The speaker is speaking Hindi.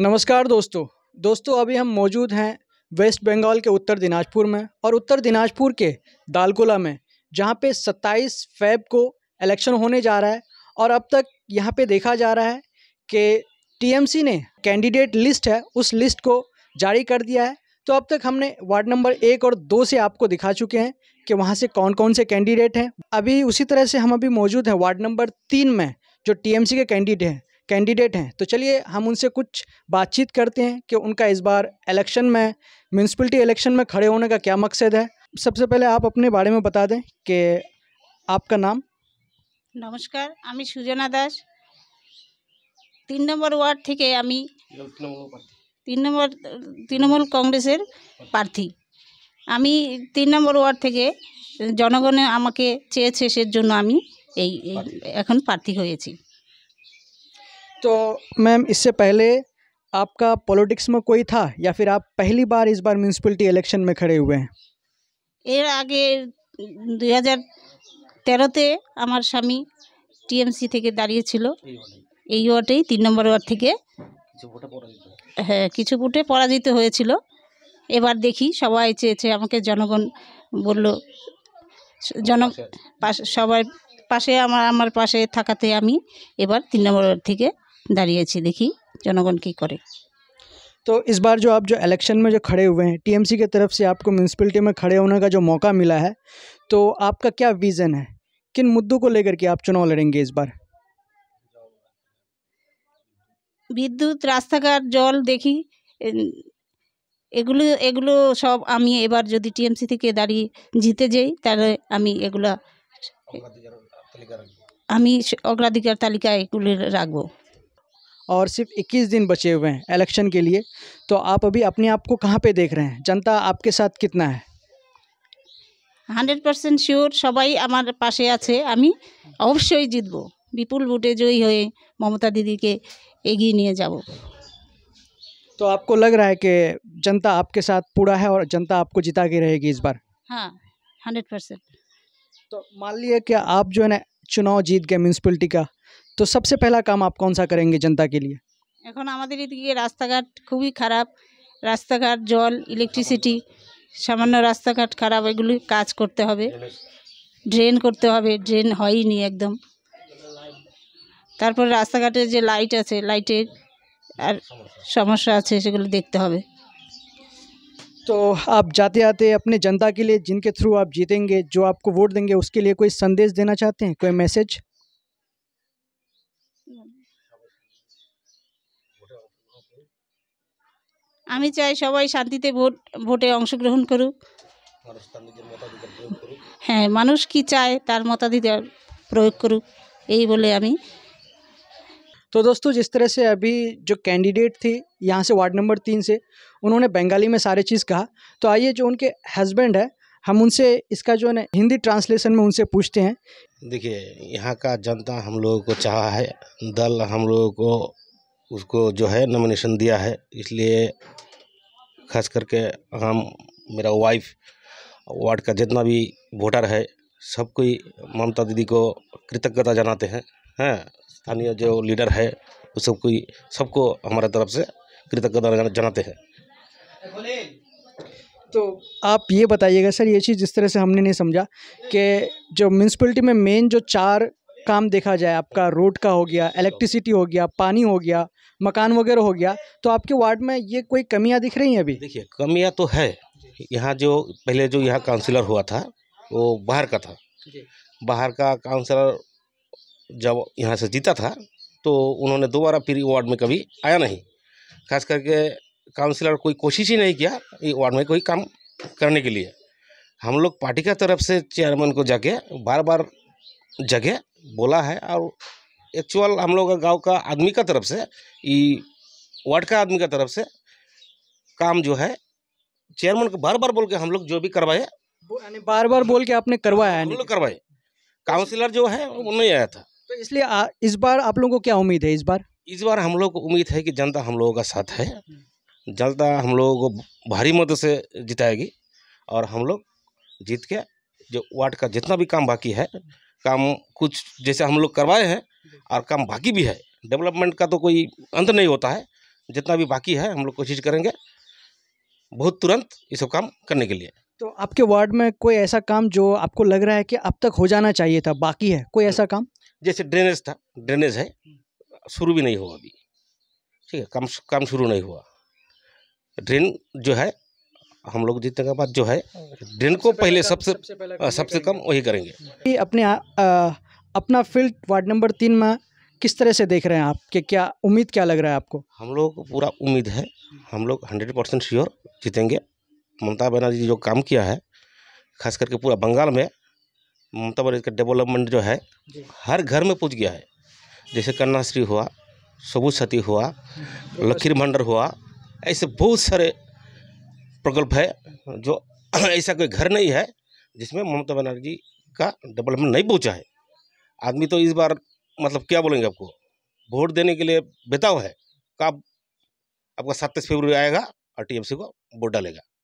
नमस्कार दोस्तों दोस्तों अभी हम मौजूद हैं वेस्ट बंगाल के उत्तर दिनाजपुर में और उत्तर दिनाजपुर के दालकोला में जहाँ पे 27 फेब को इलेक्शन होने जा रहा है और अब तक यहाँ पे देखा जा रहा है कि टीएमसी ने कैंडिडेट लिस्ट है उस लिस्ट को जारी कर दिया है तो अब तक हमने वार्ड नंबर एक और दो से आपको दिखा चुके हैं कि वहाँ से कौन कौन से कैंडिडेट हैं अभी उसी तरह से हम अभी मौजूद हैं वार्ड नंबर तीन में जो टीएमसी के कैंडिडेट हैं कैंडिडेट हैं तो चलिए हम उनसे कुछ बातचीत करते हैं कि उनका इस बार इलेक्शन में म्यूनसिपलिटी इलेक्शन में खड़े होने का क्या मकसद है सबसे पहले आप अपने बारे में बता दें कि आपका नाम नमस्कार सुजना दास तीन তিন वार्ड थी থেকে তৃণমূল তৃণমূল কংগ্রেসের প্রার্থী আমি তিন নম্বর ওয়ার্ড থেকে জনগণে আমাকে চেয়েছে সের জন্য আমি এই এখন প্রার্থী হয়েছি তো ম্যাম इससे पहले आपका পলিটিক্স में কই থা ইয়া ফির আপ পহলি বার इस বার মিউনিসিপ্যালিটি ইলেকশন মে খড়ে হুয়ে এর আগে দুই হাজার তেরোতে আমার স্বামী টিএমসি থেকে দাঁড়িয়েছিল এই ওয়ার্ডেই তিন নম্বর ওয়ার্ড থেকে हाँ কিছু बुटे पर देखी सबा দেখি সবাই চেয়েছে আমাকে জনগণ বলল জন সবাই পাশে আমার আমার পাশে থাকাতে আমি এবার তিন নম্বর থেকে तो इस बार जो आप जो इलेक्शन में जो खड़े हुए हैं टीएमसी की तरफ से आपको म्यूनसिपलिटी में खड़े होने का जो मौका मिला है तो आपका क्या विज़न है किन मुद्दों को लेकर के आप चुनाव लड़ेंगे इस बार विद्युत रास्ता घाट जल देखी एगुलो एगुलो सब एबार जो टीएमसी थे दाड़ी जीते जाए जागलाधिकार तलिका एगुल रखब और सिर्फ 21 दिन बचे हुए हैं इलेक्शन के लिए तो आप अभी अपने आप को कहाँ पे देख रहे हैं जनता आपके साथ कितना है 100 परसेंट श्योर सबाई हमारे पास आवश्य जितब विपुल वोटे जयी हुए ममता दीदी के এগিয়ে नहीं जाब तो आपको लग रहा है कि जनता आपके साथ पूरा है और जनता आपको जिता के रहेगी इस बार हाँ हंड्रेड परसेंट तो मान लिया कि आप जो है ना चुनाव जीत गए म्यूनसिपलिटी का तो सबसे पहला काम आप कौन सा करेंगे जनता के लिए रास्ता घाट खूब ही खराब रास्ता घाट जल इलेक्ट्रिसिटी सामान्य रास्ता घाट खराब एगुल ड्रेन करते ड्रेन है হবে ড্রেন হয়নি তারপর রাস্তাঘাটে যে লাইট আছে লাইটের আর সমস্যা আছে সেগুলো দেখতে হবে তো আপ যাতে যাতে আপনি জনতা কে লিয়ে জিনকে থ্রু আপ জিতে जो आपको ভোট देंगे উসকে লিয়ে कोई সন্দেশ দেনা चाहते হ্যাঁ कोई মেসেজ আমি চাই সবাই শান্তিতে ভোট ভোটে অংশগ্রহণ করুক হ্যাঁ মানুষ কি চায় তার মতাধিকার প্রয়োগ করুক এই বলে আমি तो दोस्तों जिस तरह से अभी जो कैंडिडेट थी यहाँ से वार्ड नंबर तीन से उन्होंने बंगाली में सारे चीज़ कहा तो आइए जो उनके हस्बैंड है हम उनसे इसका जो है हिंदी ट्रांसलेशन में उनसे पूछते हैं देखिए यहाँ का जनता हम लोगों को चाह है दल हम लोगों को उसको जो है नॉमिनेशन दिया है इसलिए खास करके हम मेरा वाइफ वार्ड का जितना भी वोटर है सब कोई ममता दीदी को कृतज्ञता जनाते हैं हैं स्थानीय जो लीडर है उस सबको सबको हमारे तरफ से कृतज्ञता जनाते हैं तो आप ये बताइएगा सर ये चीज़ जिस तरह से हमने नहीं समझा कि जो म्यूनसिपलिटी में मेन जो चार काम देखा जाए आपका रोड का हो गया इलेक्ट्रिसिटी हो गया पानी हो गया मकान वगैरह हो गया तो आपके वार्ड में ये कोई कमियां दिख रही हैं अभी देखिए कमियां तो है यहाँ जो पहले जो यहाँ काउंसिलर हुआ था वो बाहर का था बाहर का काउंसिलर जब यहाँ से जीता था तो उन्होंने दोबारा फिर वार्ड में कभी आया नहीं खास करके काउंसिलर कोई कोशिश ही नहीं किया ये वार्ड में कोई काम करने के लिए हम लोग पार्टी का तरफ से चेयरमैन को जाके बार बार जगह बोला है और एक्चुअल हम लोग का गाँव का आदमी का तरफ से ये वार्ड का आदमी का तरफ से काम जो है चेयरमैन को बार बार बोल के हम लोग जो भी करवाए बार बार बोल के आपने करवाया हम लोग करवाए काउंसिलर जो है वो नहीं आया था तो इसलिए आ, इस बार आप लोगों को क्या उम्मीद है इस बार इस बार हम लोग को उम्मीद है कि जनता हम लोगों का साथ है जनता हम लोगों को भारी मदद से जिताएगी और हम लोग जीत के जो वार्ड का जितना भी काम बाकी है काम कुछ जैसे हम लोग करवाए हैं और काम बाकी भी है डेवलपमेंट का तो कोई अंत नहीं होता है जितना भी बाकी है हम लोग कोशिश करेंगे बहुत तुरंत ये सब काम करने के लिए तो आपके वार्ड में कोई ऐसा काम जो आपको लग रहा है कि अब तक हो जाना चाहिए था बाकी है कोई हम्म। ऐसा काम जैसे ड्रेनेज था ड्रेनेज है हम्म। शुरू भी नहीं हुआ अभी ठीक है काम काम शुरू नहीं हुआ ड्रेन जो है हम लोग जीतने के बाद जो है ड्रेन को पहले सबसे सबसे हाँ, कम वही करेंगे अपने अपना फील्ड वार्ड नंबर तीन में किस तरह से देख रहे हैं आप कि क्या उम्मीद क्या लग रहा है आपको हम लोग को पूरा उम्मीद है हम लोग हंड्रेड परसेंट श्योर जीतेंगे ममता बनर्जी जो काम किया है खास करके पूरा बंगाल में ममता बनर्जी का डेवलपमेंट जो है हर घर में पहुँच गया है जैसे कन्याश्री हुआ सबूत सती हुआ हम्म। लखीर भंडर हुआ ऐसे बहुत सारे प्रकल्प है जो ऐसा कोई घर नहीं है जिसमें ममता बनर्जी का डेवलपमेंट नहीं पहुँचा है आदमी तो इस बार मतलब क्या बोलेंगे आपको वोट देने के लिए बेताव है कब आपका सत्ताईस फरवरी आएगा और टीएमसी को वोट डालेगा